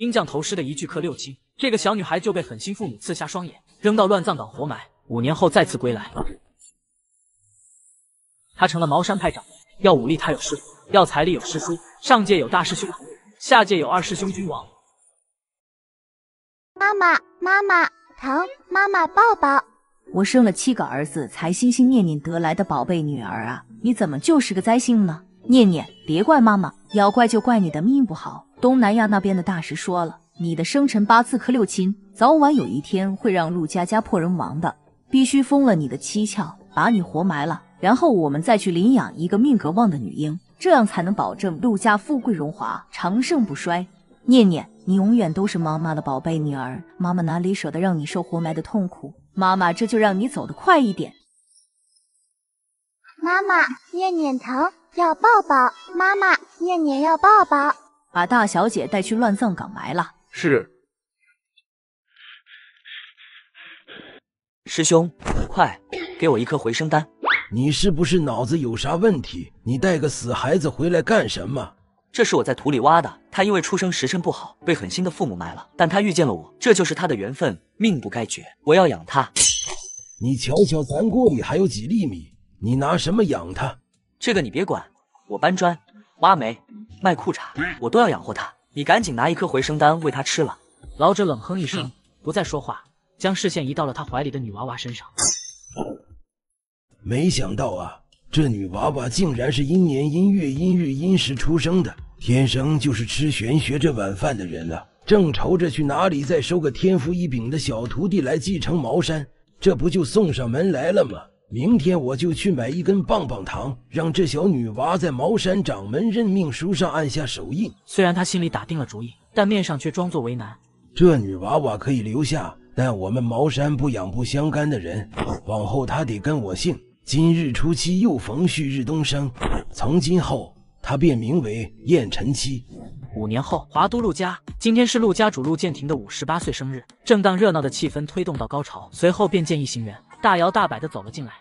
鹰酱头师的一句“克六亲”，这个小女孩就被狠心父母刺瞎双眼，扔到乱葬岗活埋。五年后再次归来，她成了茅山派掌门。要武力，她有师傅；要财力，有师叔；上界有大师兄下界有二师兄君王。妈妈，妈妈，疼，妈妈抱抱。我生了七个儿子，才心心念念得来的宝贝女儿啊！你怎么就是个灾星呢？念念，别怪妈妈，要怪就怪你的命不好。东南亚那边的大师说了，你的生辰八字克六亲，早晚有一天会让陆家家破人亡的，必须封了你的七窍，把你活埋了，然后我们再去领养一个命格旺的女婴，这样才能保证陆家富贵荣华，长盛不衰。念念，你永远都是妈妈的宝贝女儿，妈妈哪里舍得让你受活埋的痛苦？妈妈这就让你走得快一点。妈妈，念念疼，要抱抱。妈妈，念念要抱抱。把大小姐带去乱葬岗埋了。是，师兄，快给我一颗回生丹。你是不是脑子有啥问题？你带个死孩子回来干什么？这是我在土里挖的。他因为出生时辰不好，被狠心的父母埋了。但他遇见了我，这就是他的缘分，命不该绝。我要养他。你瞧瞧咱锅里还有几粒米，你拿什么养他？这个你别管，我搬砖、挖煤。卖裤衩，我都要养活他。你赶紧拿一颗回声丹喂他吃了。老者冷哼一声，不再说话，将视线移到了他怀里的女娃娃身上。没想到啊，这女娃娃竟然是阴年阴月阴日阴时出生的，天生就是吃玄学这碗饭的人了。正愁着去哪里再收个天赋异禀的小徒弟来继承茅山，这不就送上门来了吗？明天我就去买一根棒棒糖，让这小女娃在茅山掌门任命书上按下手印。虽然他心里打定了主意，但面上却装作为难。这女娃娃可以留下，但我们茅山不养不相干的人。往后她得跟我姓。今日初七，又逢旭日东升，从今后她便名为晏晨曦。五年后，华都陆家，今天是陆家主陆建廷的五十八岁生日。正当热闹的气氛推动到高潮，随后便见一行人大摇大摆地走了进来。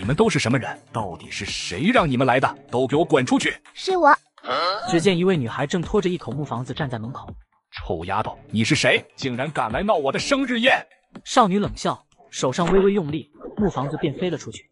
你们都是什么人？到底是谁让你们来的？都给我滚出去！是我。只见一位女孩正拖着一口木房子站在门口。臭丫头，你是谁？竟然敢来闹我的生日宴！少女冷笑，手上微微用力，木房子便飞了出去。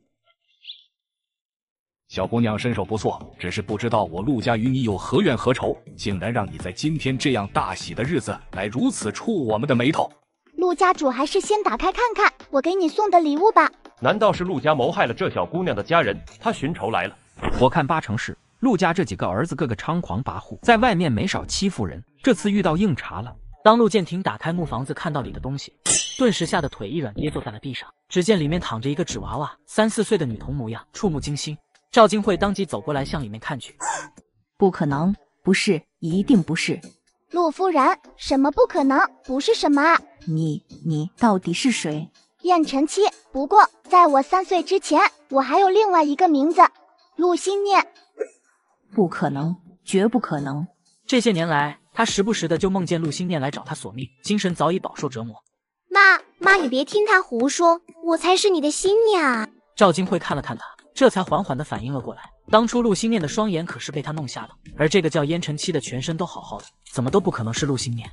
小姑娘身手不错，只是不知道我陆家与你有何怨何仇，竟然让你在今天这样大喜的日子来如此触我们的眉头。陆家主还是先打开看看我给你送的礼物吧。难道是陆家谋害了这小姑娘的家人？他寻仇来了？我看八成是陆家这几个儿子个个猖狂跋扈，在外面没少欺负人。这次遇到硬茬了。当陆建廷打开木房子，看到里的东西，顿时吓得腿一软，跌坐在了地上。只见里面躺着一个纸娃娃，三四岁的女童模样，触目惊心。赵金慧当即走过来，向里面看去。不可能，不是，一定不是。陆夫人，什么不可能？不是什么你，你到底是谁？燕晨七，不过在我三岁之前，我还有另外一个名字，陆心念。不可能，绝不可能！这些年来，他时不时的就梦见陆心念来找他索命，精神早已饱受折磨。妈妈，你别听他胡说，我才是你的心念啊！赵金慧看了看他，这才缓缓的反应了过来。当初陆心念的双眼可是被他弄瞎的，而这个叫燕晨七的全身都好好的，怎么都不可能是陆心念。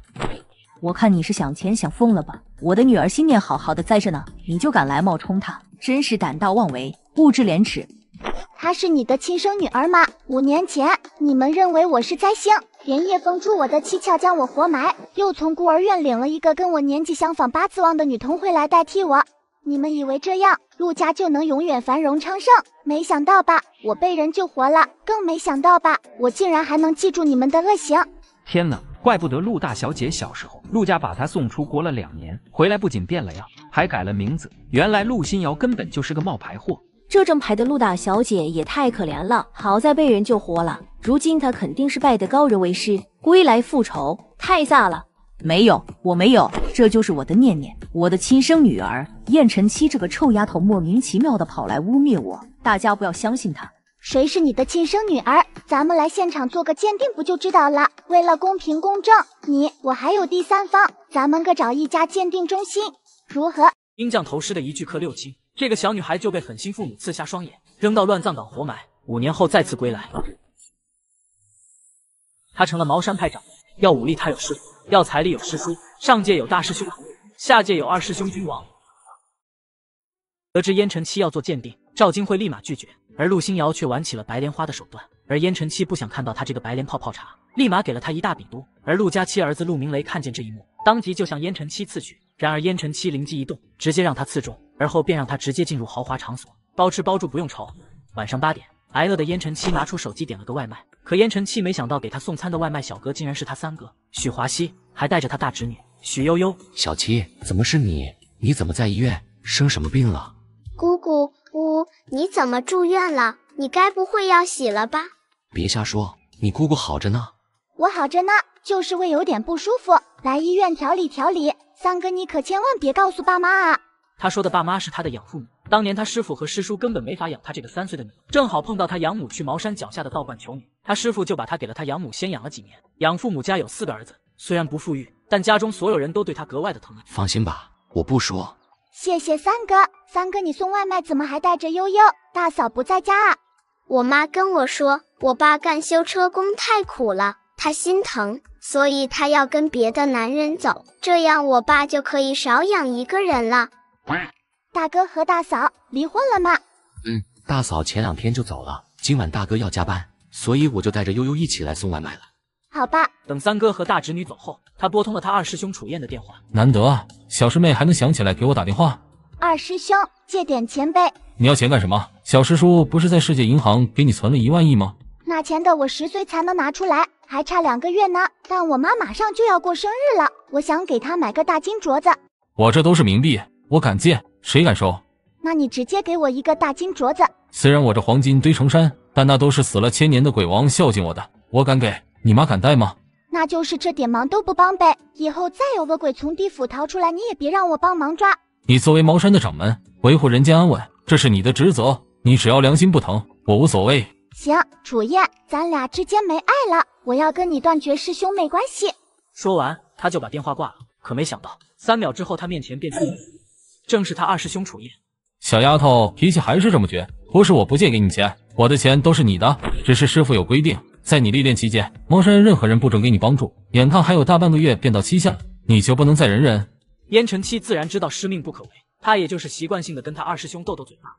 我看你是想钱想疯了吧！我的女儿心念好好的在这呢，你就敢来冒充她，真是胆大妄为、不知廉耻。她是你的亲生女儿吗？五年前你们认为我是灾星，连夜封住我的七窍，将我活埋，又从孤儿院领了一个跟我年纪相仿、八字旺的女童回来代替我。你们以为这样陆家就能永远繁荣昌盛？没想到吧？我被人救活了，更没想到吧？我竟然还能记住你们的恶行！天哪！怪不得陆大小姐小时候，陆家把她送出国了两年，回来不仅变了样，还改了名字。原来陆心瑶根本就是个冒牌货，这正牌的陆大小姐也太可怜了。好在被人救活了，如今她肯定是拜得高人为师，归来复仇，太飒了。没有，我没有，这就是我的念念，我的亲生女儿。燕晨曦这个臭丫头莫名其妙的跑来污蔑我，大家不要相信她。谁是你的亲生女儿？咱们来现场做个鉴定，不就知道了？为了公平公正，你我还有第三方，咱们各找一家鉴定中心，如何？鹰将头师的一句“克六亲”，这个小女孩就被狠心父母刺瞎双眼，扔到乱葬岗活埋。五年后再次归来，他成了茅山派掌门，要武力他有师傅，要财力有师叔，上界有大师兄下界有二师兄君王。得知烟尘七要做鉴定，赵金会立马拒绝。而陆星瑶却玩起了白莲花的手段，而燕尘七不想看到他这个白莲泡泡茶，立马给了他一大笔毒。而陆家七儿子陆明雷看见这一幕，当即就向燕尘七刺去。然而燕尘七灵机一动，直接让他刺中，而后便让他直接进入豪华场所，包吃包住不用愁。晚上八点，挨饿的燕尘七拿出手机点了个外卖。可燕尘七没想到，给他送餐的外卖小哥竟然是他三哥许华西，还带着他大侄女许悠悠。小七，怎么是你？你怎么在医院？生什么病了？姑姑。你怎么住院了？你该不会要洗了吧？别瞎说，你姑姑好着呢。我好着呢，就是胃有点不舒服，来医院调理调理。三哥，你可千万别告诉爸妈啊！他说的爸妈是他的养父母，当年他师傅和师叔根本没法养他这个三岁的女儿，正好碰到他养母去茅山脚下的道观求女，他师傅就把他给了他养母先养了几年。养父母家有四个儿子，虽然不富裕，但家中所有人都对他格外的疼爱。放心吧，我不说。谢谢三哥，三哥你送外卖怎么还带着悠悠？大嫂不在家啊？我妈跟我说，我爸干修车工太苦了，她心疼，所以她要跟别的男人走，这样我爸就可以少养一个人了。大哥和大嫂离婚了吗？嗯，大嫂前两天就走了，今晚大哥要加班，所以我就带着悠悠一起来送外卖了。好吧，等三哥和大侄女走后。他拨通了他二师兄楚燕的电话。难得啊，小师妹还能想起来给我打电话。二师兄，借点钱呗。你要钱干什么？小师叔不是在世界银行给你存了一万亿吗？那钱的我十岁才能拿出来，还差两个月呢。但我妈马上就要过生日了，我想给她买个大金镯子。我这都是冥币，我敢借，谁敢收？那你直接给我一个大金镯子。虽然我这黄金堆成山，但那都是死了千年的鬼王孝敬我的，我敢给，你妈敢戴吗？那就是这点忙都不帮呗！以后再有恶鬼从地府逃出来，你也别让我帮忙抓。你作为茅山的掌门，维护人间安稳，这是你的职责。你只要良心不疼，我无所谓。行，楚燕，咱俩之间没爱了，我要跟你断绝师兄妹关系。说完，他就把电话挂了。可没想到，三秒之后，他面前便出现，正是他二师兄楚燕。小丫头脾气还是这么倔，不是我不借给你钱，我的钱都是你的，只是师傅有规定。在你历练期间，茅山任何人不准给你帮助。眼看还有大半个月便到期限，你就不能再忍忍。燕晨七自然知道师命不可违，他也就是习惯性的跟他二师兄斗斗嘴嘛。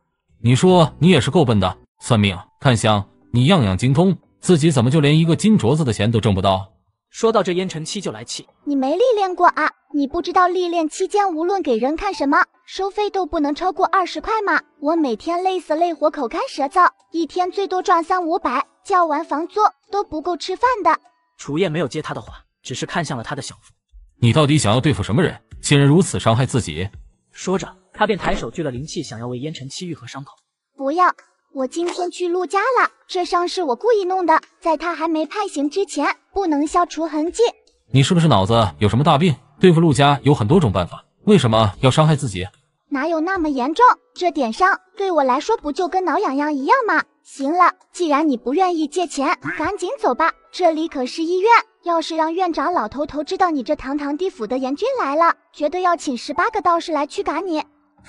你说你也是够笨的，算命、看相，你样样精通，自己怎么就连一个金镯子的钱都挣不到？说到这，燕晨七就来气。你没历练过啊？你不知道历练期间无论给人看什么，收费都不能超过二十块吗？我每天累死累活，口干舌燥，一天最多赚三五百。交完房租都不够吃饭的，楚夜没有接他的话，只是看向了他的小腹。你到底想要对付什么人？竟然如此伤害自己。说着，他便抬手聚了灵气，想要为烟尘七愈合伤口。不要，我今天去陆家了，这伤是我故意弄的，在他还没判刑之前，不能消除痕迹。你是不是脑子有什么大病？对付陆家有很多种办法，为什么要伤害自己？哪有那么严重？这点伤对我来说不就跟挠痒痒一样吗？行了，既然你不愿意借钱，赶紧走吧。这里可是医院，要是让院长老头头知道你这堂堂地府的阎君来了，绝对要请十八个道士来驱赶你。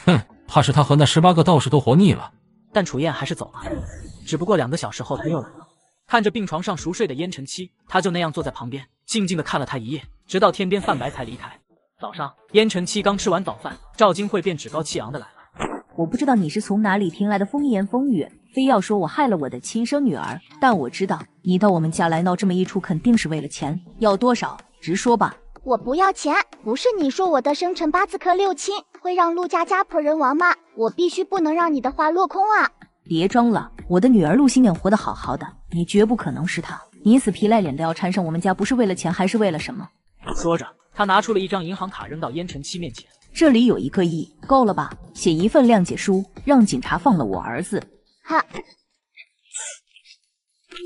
哼，怕是他和那十八个道士都活腻了。但楚燕还是走了，只不过两个小时后他又来了。看着病床上熟睡的烟尘七，他就那样坐在旁边，静静的看了他一夜，直到天边泛白才离开。早上，烟尘七刚吃完早饭，赵金慧便趾高气昂的来了。我不知道你是从哪里听来的风言风语。非要说我害了我的亲生女儿，但我知道你到我们家来闹这么一出，肯定是为了钱。要多少？直说吧。我不要钱，不是你说我的生辰八字克六亲，会让陆家家破人亡吗？我必须不能让你的话落空啊！别装了，我的女儿陆心念活得好好的，你绝不可能是她。你死皮赖脸的要缠上我们家，不是为了钱，还是为了什么？说着，他拿出了一张银行卡，扔到燕晨七面前。这里有一个亿，够了吧？写一份谅解书，让警察放了我儿子。哈！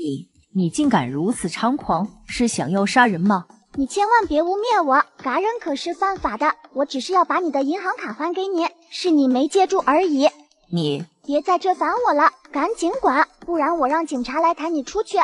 你你竟敢如此猖狂，是想要杀人吗？你千万别污蔑我，嘎人可是犯法的。我只是要把你的银行卡还给你，是你没接住而已。你别在这烦我了，赶紧管，不然我让警察来抬你出去。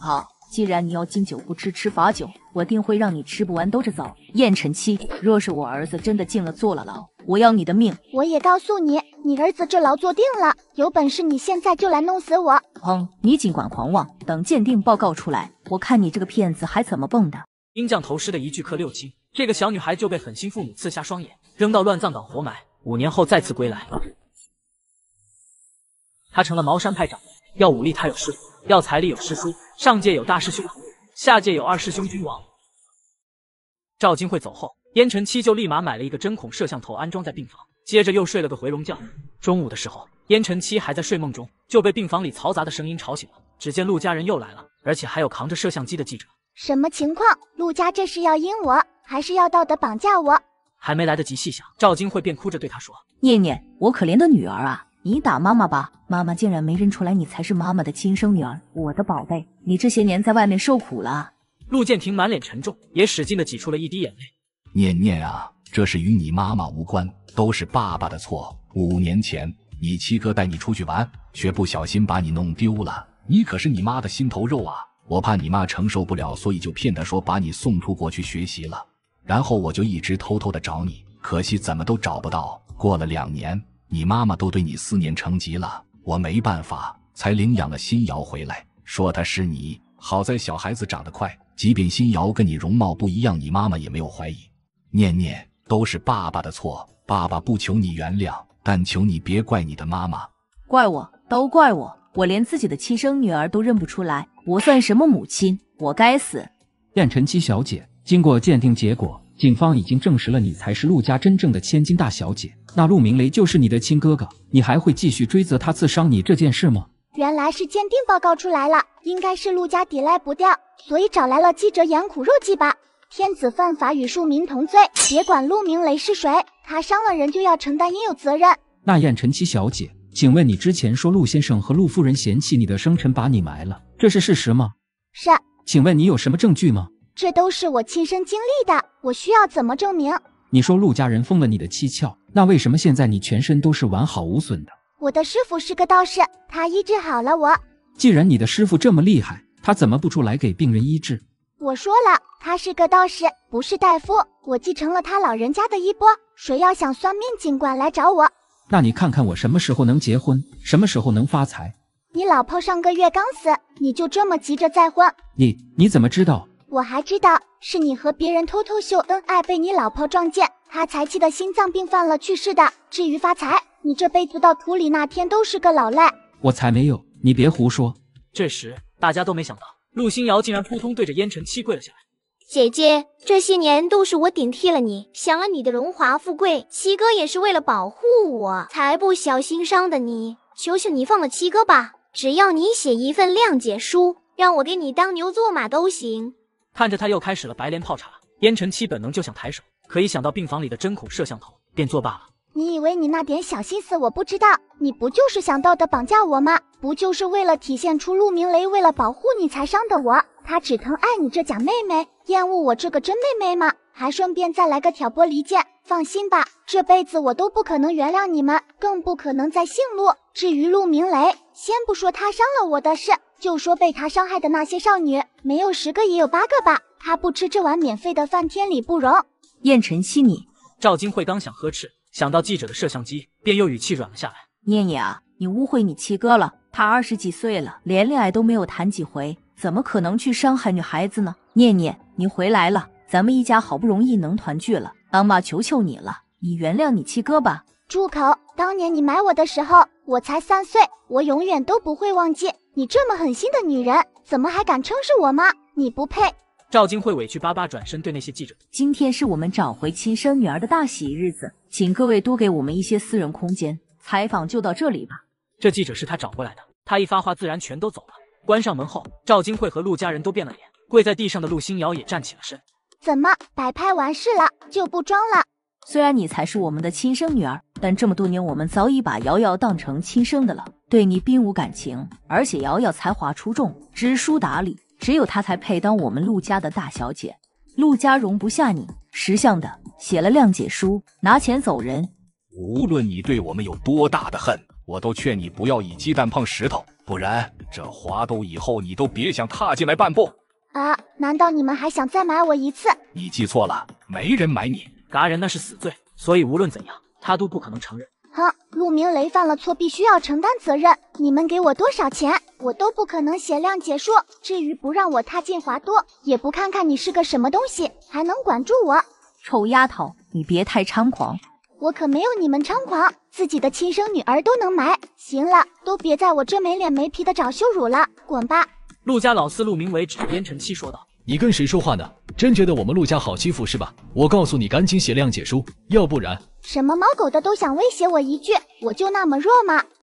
好，既然你要敬酒不吃吃罚酒，我定会让你吃不完兜着走。晏晨曦，若是我儿子真的进了坐了牢。我要你的命！我也告诉你，你儿子这牢坐定了。有本事你现在就来弄死我！嗯，你尽管狂妄。等鉴定报告出来，我看你这个骗子还怎么蹦的。鹰将头师的一句“克六亲”，这个小女孩就被狠心父母刺瞎双眼，扔到乱葬岗活埋。五年后再次归来，他成了茅山派掌门。要武力，他有师傅；要财力，有师叔。上界有大师兄下界有二师兄君王。赵金慧走后。燕晨七就立马买了一个针孔摄像头安装在病房，接着又睡了个回笼觉。中午的时候，燕晨七还在睡梦中就被病房里嘈杂的声音吵醒了。只见陆家人又来了，而且还有扛着摄像机的记者。什么情况？陆家这是要阴我，还是要道德绑架我？还没来得及细想，赵金慧便哭着对他说：“念念，我可怜的女儿啊，你打妈妈吧，妈妈竟然没认出来你才是妈妈的亲生女儿，我的宝贝，你这些年在外面受苦了。”陆建平满脸沉重，也使劲的挤出了一滴眼泪。念念啊，这是与你妈妈无关，都是爸爸的错。五年前，你七哥带你出去玩，却不小心把你弄丢了。你可是你妈的心头肉啊，我怕你妈承受不了，所以就骗她说把你送出国去学习了。然后我就一直偷偷的找你，可惜怎么都找不到。过了两年，你妈妈都对你思念成疾了，我没办法，才领养了新瑶回来，说她是你。好在小孩子长得快，即便新瑶跟你容貌不一样，你妈妈也没有怀疑。念念都是爸爸的错，爸爸不求你原谅，但求你别怪你的妈妈。怪我，都怪我，我连自己的亲生女儿都认不出来，我算什么母亲？我该死。燕晨曦小姐，经过鉴定结果，警方已经证实了你才是陆家真正的千金大小姐。那陆明雷就是你的亲哥哥，你还会继续追责他刺伤你这件事吗？原来是鉴定报告出来了，应该是陆家抵赖不掉，所以找来了记者演苦肉计吧。天子犯法与庶民同罪。别管陆明雷是谁，他伤了人就要承担应有责任。那燕晨七小姐，请问你之前说陆先生和陆夫人嫌弃你的生辰，把你埋了，这是事实吗？是。请问你有什么证据吗？这都是我亲身经历的。我需要怎么证明？你说陆家人封了你的七窍，那为什么现在你全身都是完好无损的？我的师傅是个道士，他医治好了我。既然你的师傅这么厉害，他怎么不出来给病人医治？我说了，他是个道士，不是大夫。我继承了他老人家的衣钵。谁要想算命，尽管来找我。那你看看我什么时候能结婚，什么时候能发财？你老婆上个月刚死，你就这么急着再婚？你你怎么知道？我还知道是你和别人偷偷秀恩爱被你老婆撞见，她才气得心脏病犯了去世的。至于发财，你这辈子到土里那天都是个老赖。我才没有，你别胡说。这时，大家都没想到。陆星瑶竟然扑通对着烟尘七跪了下来。姐姐，这些年都是我顶替了你，享了你的荣华富贵。七哥也是为了保护我才不小心伤的你，求求你放了七哥吧！只要你写一份谅解书，让我给你当牛做马都行。看着他又开始了白莲泡茶，烟尘七本能就想抬手，可一想到病房里的针孔摄像头，便作罢了。你以为你那点小心思我不知道？你不就是想道德绑架我吗？不就是为了体现出陆明雷为了保护你才伤的我？他只疼爱你这假妹妹，厌恶我这个真妹妹吗？还顺便再来个挑拨离间？放心吧，这辈子我都不可能原谅你们，更不可能再姓陆。至于陆明雷，先不说他伤了我的事，就说被他伤害的那些少女，没有十个也有八个吧。他不吃这碗免费的饭，天理不容。燕晨曦，你赵金慧刚想呵斥。想到记者的摄像机，便又语气软了下来。念念啊，你误会你七哥了，他二十几岁了，连恋爱都没有谈几回，怎么可能去伤害女孩子呢？念念，你回来了，咱们一家好不容易能团聚了，当妈求求你了，你原谅你七哥吧。住口！当年你买我的时候，我才三岁，我永远都不会忘记。你这么狠心的女人，怎么还敢称是我妈？你不配。赵金慧委屈巴巴转身对那些记者：“今天是我们找回亲生女儿的大喜日子，请各位多给我们一些私人空间，采访就到这里吧。”这记者是他找过来的，他一发话，自然全都走了。关上门后，赵金慧和陆家人都变了脸，跪在地上的陆星瑶也站起了身。怎么摆拍完事了就不装了？虽然你才是我们的亲生女儿，但这么多年我们早已把瑶瑶当成亲生的了，对你并无感情。而且瑶瑶才华出众，知书达理。只有她才配当我们陆家的大小姐，陆家容不下你。识相的，写了谅解书，拿钱走人。无论你对我们有多大的恨，我都劝你不要以鸡蛋碰石头，不然这华都以后你都别想踏进来半步。啊！难道你们还想再买我一次？你记错了，没人买你。嘎人那是死罪，所以无论怎样，他都不可能承认。哼，陆明雷犯了错，必须要承担责任。你们给我多少钱，我都不可能写谅解书。至于不让我踏进华都，也不看看你是个什么东西，还能管住我？臭丫头，你别太猖狂。我可没有你们猖狂，自己的亲生女儿都能埋。行了，都别在我这没脸没皮的找羞辱了，滚吧。陆家老四陆明伟指着烟尘气说道：“你跟谁说话呢？”真觉得我们陆家好欺负是吧？我告诉你，赶紧写谅解书，要不然……什么猫狗的都想威胁我一句，我就那么弱吗？